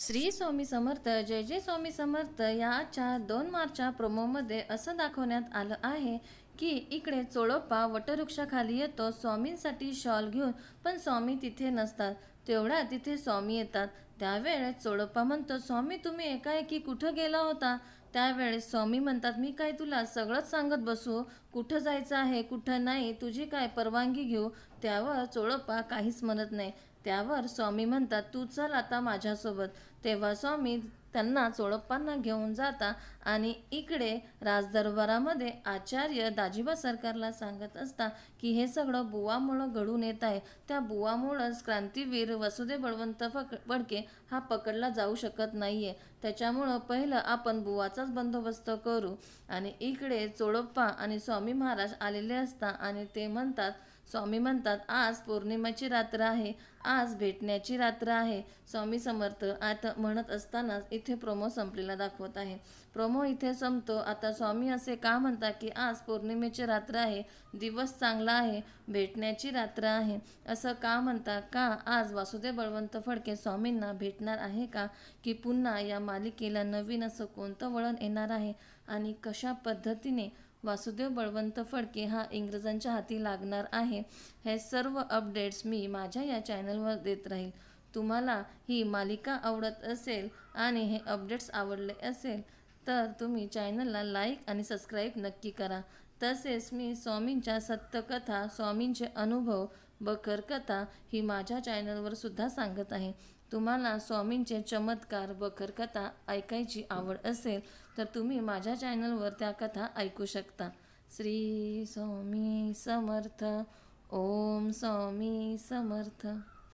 श्री स्वामी समर्थ जय जय स्वामी समर्थ याच्या दोन मार्चच्या प्रोमोमध्ये असं दाखवण्यात आलं आहे की इकडे चोळोप्पा वटवृक्षाखाली येतो स्वामींसाठी शॉल घेऊन पण स्वामी तिथे नसतात तेवढ्या तिथे स्वामी येतात त्यावेळेस चोळप्पा म्हणतो स्वामी तुम्ही एकाएकी कुठं गेला होता त्यावेळेस स्वामी म्हणतात मी काय तुला सगळंच सांगत बसू कुठं जायचं आहे कुठं नाही तुझी काय परवानगी घेऊ त्यावर चोळोप्पा काहीच म्हणत नाही त्यावर स्वामी म्हणतात तू चल आता माझ्यासोबत तेव्हा स्वामी त्यांना चोळप्पांना घेऊन जाता आणि इकडे राजदरबारामध्ये आचार्य दाजीबा सरकारला सांगत असता की हे सगळं बुवामुळं घडून येत आहे त्या बुवामुळंच क्रांतीवीर वसुदेव बळवंत फक बडके हा पकडला जाऊ शकत नाही आहे त्याच्यामुळं पहिलं आपण बुवाचाच बंदोबस्त करू आणि इकडे चोळप्पा आणि स्वामी महाराज आलेले असता आणि ते म्हणतात स्वामी म्हणतात आज पौर्णिमेची रात्र आहे आज भेटण्याची रात्र आहे स्वामी समर्थ आता म्हणत असतानाच इथे प्रोमो संपलेला दाखवत आहे प्रोमो इथे संपतो आता स्वामी असे का म्हणतात की आज पौर्णिमेची रात्र आहे दिवस चांगला आहे भेटण्याची रात्र आहे असं का म्हणता का आज वासुदेव बळवंत फडके स्वामींना भेटणार आहे का की पुन्हा या मालिकेला नवीन असं कोणतं वळण येणार आहे आणि कशा पद्धतीने वासुदेव बळवंत फडके हा इंग्रजांच्या हाती लागणार आहे हे सर्व अपडेट्स मी माझ्या या चॅनलवर देत राहील तुम्हाला ही मालिका आवडत असेल आणि हे अपडेट्स आवडले असेल तर तुम्ही चॅनलला लाईक आणि सबस्क्राईब नक्की करा तसेच मी स्वामींच्या सत्यकथा स्वामींचे अनुभव बखरकथा ही माझ्या चॅनलवर सुद्धा सांगत आहे तुम्हाला स्वामींचे चमत्कार बखरकथा ऐकायची आवड असेल तर तुम्ही माझ्या चॅनलवर त्या कथा ऐकू शकता श्री स्वामी समर्थ ओम स्वामी समर्थ